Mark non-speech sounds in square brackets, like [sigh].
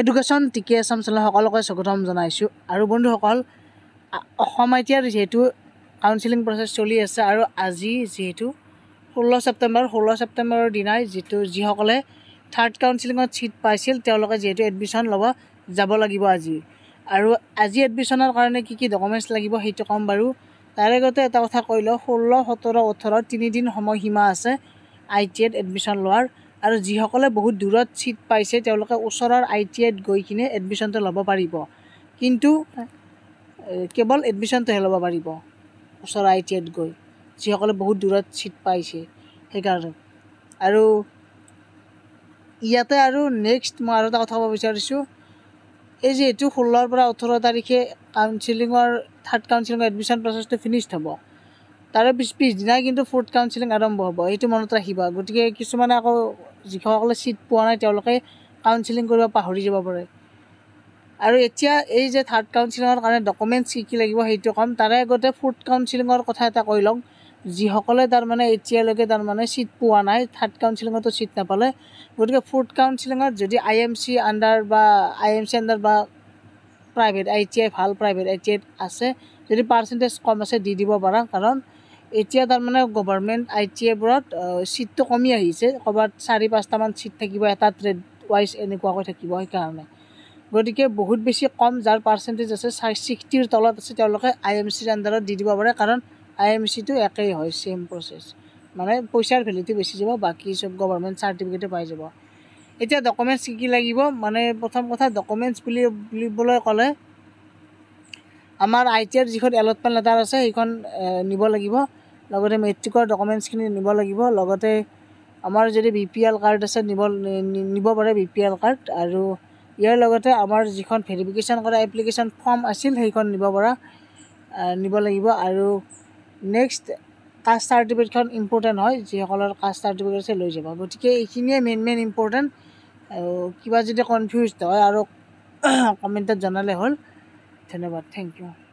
education T টিকি আছাম চেনেলৰ সকলোকে স্বাগতম জনাইছোঁ আৰু বন্ধুসকল অসম এতিয়া যিহেতু কাউন্সিলিং প্ৰচেছ চলি আছে আৰু আজি যিহেতু ষোল্ল ছেপ্টেম্বৰ ষোল্ল ছেপ্টেম্বৰৰ দিনাই যিটো যিসকলে থাৰ্ড কাউন্সিলিঙত ছিট পাইছিল তেওঁলোকে যিহেতু এডমিশ্যন ল'ব যাব লাগিব আজি আৰু আজি এডমিশ্যনৰ কাৰণে কি কি ডকুমেণ্টছ লাগিব সেইটো ক'ম বাৰু তাৰে আগতে এটা কথা কৈ লওঁ ষোল্ল সোতৰ ওঠৰ তিনিদিন সময়সীমা আছে আই টি এত এডমিশ্যন লোৱাৰ আৰু যিসকলে বহুত দূৰত ছিট পাইছে তেওঁলোকে ওচৰৰ আই টি আইত গৈ কিনে এডমিশ্যনটো ল'ব পাৰিব কিন্তু কেৱল এডমিশ্যনটোহে ল'ব পাৰিব ওচৰৰ আই টি আইত গৈ যিসকলে বহুত দূৰত ছিট পাইছে সেইকাৰণে আৰু ইয়াতে আৰু নেক্সট মই আৰু এটা কথা ক'ব বিচাৰিছোঁ এই যিহেতু ষোল্লৰ পৰা ওঠৰ তাৰিখে কাউঞ্চিলিঙৰ থাৰ্ড কাউঞ্চিলিঙৰ এডমিশ্যন প্ৰচেছটো ফিনিছ হ'ব তাৰে পিছ পিছদিনাই কিন্তু ফ'ৰ্থ কাউঞ্চিলিং আৰম্ভ হ'ব সেইটো মনত ৰাখিব গতিকে কিছুমানে আকৌ যিসকলে ছিট পোৱা নাই তেওঁলোকে কাউন্সিলিং কৰিব পাহৰি যাব পাৰে আৰু এতিয়া এই যে থাৰ্ড কাউন্সিলিঙৰ কাৰণে ডকুমেণ্টছ কি কি লাগিব সেইটো ক'ম তাৰে আগতে ফৰ্থ কাউন্সিলিঙৰ কথা এটা কৈ লওঁ যিসকলে তাৰমানে এতিয়ালৈকে তাৰমানে ছিট পোৱা নাই থাৰ্ড কাউন্সিলিঙতো ছিট নাপালে গতিকে ফৰ্থ কাউন্সিলিঙত যদি আই এম চি আণ্ডাৰ বা আই এম চি আণ্ডাৰ বা প্ৰাইভেট আই টি আই ভাল প্ৰাইভেট আই টি আইত আছে যদি পাৰ্চেণ্টেজ কম আছে দি দিব পাৰা কাৰণ এতিয়া তাৰমানে গভৰ্ণমেণ্ট আই টি আইবোৰত চিটটো কমি আহিছে ক'ৰবাত চাৰি পাঁচটামান চিট থাকিব এটা ট্ৰেড ৱাইজ এনেকুৱাকৈ থাকিব সেইকাৰণে গতিকে বহুত বেছি কম যাৰ পাৰ্চেণ্টেজ আছে ছিক্সটিৰ তলত আছে তেওঁলোকে আই এম চিৰ আণ্ডাৰত দি দিব পাৰে কাৰণ আই এম চিটো একেই হয় চেম প্ৰচেছ মানে পইচাৰ ভেলুটো বেছি যাব বাকী চব গভৰ্ণমেণ্ট চাৰ্টিফিকেটো পাই যাব এতিয়া ডকুমেণ্টছ কি কি লাগিব মানে প্ৰথম কথা ডকুমেণ্টছ বুলি বুলিবলৈ ক'লে আমাৰ আই টি আৰ যিখন এলটমেণ্ট লেটাৰ আছে সেইখন নিব লাগিব লগতে মেট্ৰিকৰ ডকুমেণ্টছখিনি নিব লাগিব লগতে আমাৰ যদি বি পি এল কাৰ্ড আছে নিব নিব পাৰে বি পি এল কাৰ্ড আৰু ইয়াৰ লগতে আমাৰ যিখন ভেৰিফিকেশ্যন কৰা এপ্লিকেশ্যন ফৰ্ম আছিল সেইখন নিব পৰা নিব লাগিব আৰু নেক্সট কাষ্ট চাৰ্টিফিকেটখন ইম্পৰ্টেণ্ট হয় যিসকলৰ কাষ্ট চাৰ্টিফিকেট আছে লৈ যাব গতিকে এইখিনিয়ে মেইন মেইন ইম্পৰ্টেণ্ট কিবা যদি কনফিউজ হয় আৰু কমেণ্টত [coughs] জনালে হ'ল ধন্যবাদ থেংক ইউ